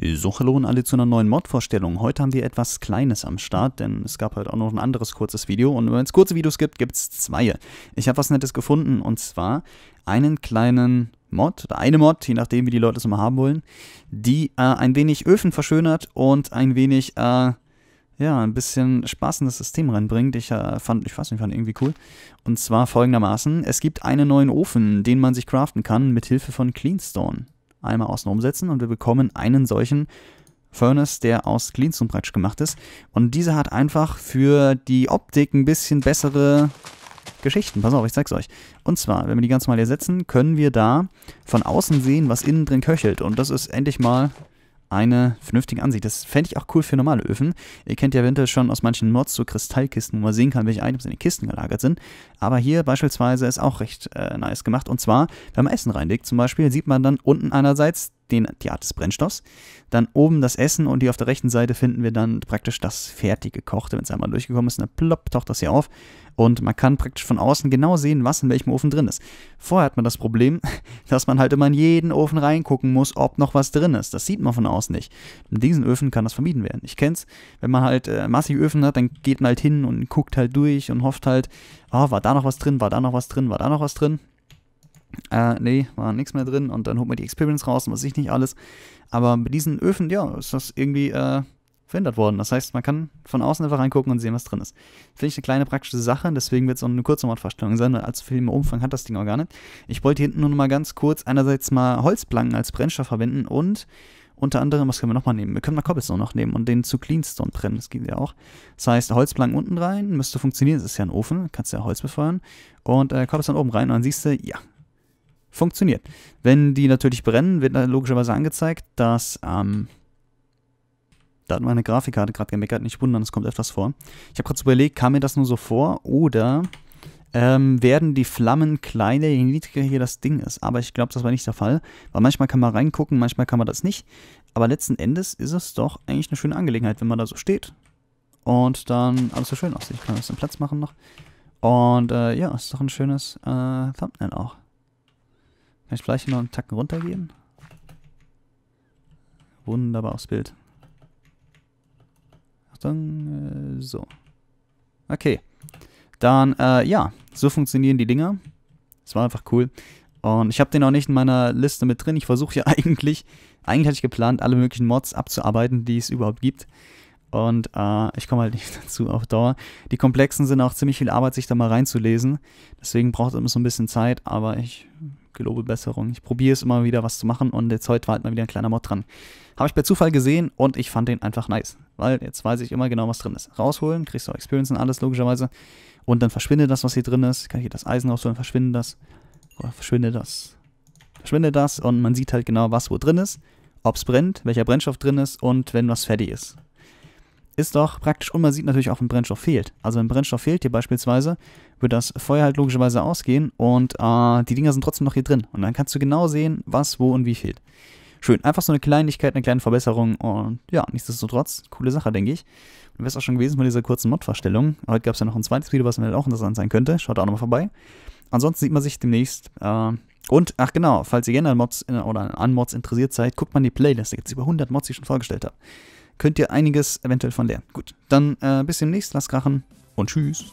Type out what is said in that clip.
So, hallo und alle zu einer neuen Mod-Vorstellung. Heute haben wir etwas Kleines am Start, denn es gab halt auch noch ein anderes kurzes Video. Und wenn es kurze Videos gibt, gibt es zwei. Ich habe was Nettes gefunden und zwar einen kleinen Mod oder eine Mod, je nachdem, wie die Leute es immer haben wollen, die äh, ein wenig Öfen verschönert und ein wenig, äh, ja, ein bisschen Spaß in das System reinbringt. Ich äh, fand, ich weiß nicht, fand irgendwie cool. Und zwar folgendermaßen: Es gibt einen neuen Ofen, den man sich craften kann mit Hilfe von Cleanstone einmal außen umsetzen und wir bekommen einen solchen Furnace, der aus Cleanstone praktisch gemacht ist. Und dieser hat einfach für die Optik ein bisschen bessere Geschichten. Pass auf, ich zeig's euch. Und zwar, wenn wir die ganz normal ersetzen, können wir da von außen sehen, was innen drin köchelt. Und das ist endlich mal eine vernünftige Ansicht. Das fände ich auch cool für normale Öfen. Ihr kennt ja eventuell schon aus manchen Mods so Kristallkisten, wo man sehen kann, welche Items in den Kisten gelagert sind. Aber hier beispielsweise ist auch recht äh, nice gemacht. Und zwar, wenn man Essen reinlegt zum Beispiel, sieht man dann unten einerseits den, die Art des Brennstoffs, dann oben das Essen und hier auf der rechten Seite finden wir dann praktisch das fertig gekochte. Wenn es einmal durchgekommen ist, dann plopp taucht das hier auf und man kann praktisch von außen genau sehen, was in welchem Ofen drin ist. Vorher hat man das Problem, dass man halt immer in jeden Ofen reingucken muss, ob noch was drin ist. Das sieht man von außen nicht. Mit diesen Öfen kann das vermieden werden. Ich kenn's, wenn man halt äh, massig Öfen hat, dann geht man halt hin und guckt halt durch und hofft halt, oh, war da noch was drin, war da noch was drin, war da noch was drin. Äh, nee, war nichts mehr drin und dann holt man die Experience raus und was ich nicht alles. Aber mit diesen Öfen, ja, ist das irgendwie, äh, verändert worden. Das heißt, man kann von außen einfach reingucken und sehen, was drin ist. Finde ich eine kleine praktische Sache, deswegen wird es auch eine kurze Mordvorstellung sein, weil allzu viel mehr Umfang hat das Ding auch gar nicht. Ich wollte hinten nur noch mal ganz kurz einerseits mal Holzplanken als Brennstoff verwenden und unter anderem, was können wir nochmal nehmen? Wir können mal Cobblestone noch nehmen und den zu Cleanstone brennen, das geht ja auch. Das heißt, Holzplanken unten rein, müsste funktionieren, das ist ja ein Ofen, kannst ja Holz befeuern. Und äh, Cobblestone oben rein und dann siehst du, ja, funktioniert. Wenn die natürlich brennen, wird logischerweise angezeigt, dass ähm, da hat meine Grafikkarte gerade gemeckert. Nicht wundern, es kommt etwas vor. Ich habe gerade überlegt, kam mir das nur so vor oder ähm, werden die Flammen kleiner, je niedriger hier das Ding ist. Aber ich glaube, das war nicht der Fall, weil manchmal kann man reingucken, manchmal kann man das nicht. Aber letzten Endes ist es doch eigentlich eine schöne Angelegenheit, wenn man da so steht und dann alles so schön aussieht. Ich kann ein bisschen Platz machen noch. Und äh, ja, ist doch ein schönes äh, Thumbnail auch. Kann ich vielleicht hier noch einen Tacken runtergehen? Wunderbar aufs Bild dann äh, so. Okay. Dann, äh, ja, so funktionieren die Dinger. Es war einfach cool. Und ich habe den auch nicht in meiner Liste mit drin. Ich versuche ja eigentlich, eigentlich hatte ich geplant, alle möglichen Mods abzuarbeiten, die es überhaupt gibt. Und äh, ich komme halt nicht dazu auf Dauer. Die komplexen sind auch ziemlich viel Arbeit, sich da mal reinzulesen. Deswegen braucht es immer so ein bisschen Zeit, aber ich gelobe Besserung. Ich probiere es immer wieder, was zu machen und jetzt heute war halt mal wieder ein kleiner Mod dran. Habe ich per Zufall gesehen und ich fand den einfach nice, weil jetzt weiß ich immer genau, was drin ist. Rausholen, kriegst du auch Experience und alles logischerweise und dann verschwindet das, was hier drin ist. Kann ich hier das Eisen rausholen, verschwindet das, oder oh, verschwindet das, verschwindet das und man sieht halt genau, was wo drin ist, ob es brennt, welcher Brennstoff drin ist und wenn was fertig ist ist doch praktisch und man sieht natürlich auch, wenn Brennstoff fehlt. Also wenn Brennstoff fehlt hier beispielsweise, wird das Feuer halt logischerweise ausgehen und äh, die Dinger sind trotzdem noch hier drin. Und dann kannst du genau sehen, was, wo und wie fehlt. Schön, einfach so eine Kleinigkeit, eine kleine Verbesserung und ja, nichtsdestotrotz, coole Sache, denke ich. Du wärst auch schon gewesen bei dieser kurzen Mod-Verstellung. Heute gab es ja noch ein zweites Video, was mir halt auch interessant sein könnte. Schaut auch nochmal vorbei. Ansonsten sieht man sich demnächst. Äh, und, ach genau, falls ihr gerne an Mods oder an Mods interessiert seid, guckt mal in die Playlist. Da gibt es über 100 Mods, die ich schon vorgestellt habe könnt ihr einiges eventuell von lernen. Gut, dann äh, bis demnächst, lasst krachen und tschüss.